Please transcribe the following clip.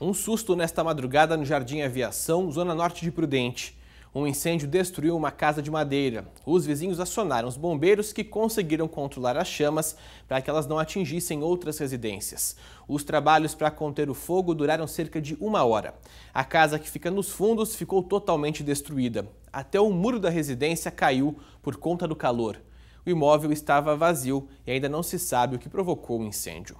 Um susto nesta madrugada no Jardim Aviação, zona norte de Prudente. Um incêndio destruiu uma casa de madeira. Os vizinhos acionaram os bombeiros que conseguiram controlar as chamas para que elas não atingissem outras residências. Os trabalhos para conter o fogo duraram cerca de uma hora. A casa que fica nos fundos ficou totalmente destruída. Até o muro da residência caiu por conta do calor. O imóvel estava vazio e ainda não se sabe o que provocou o incêndio.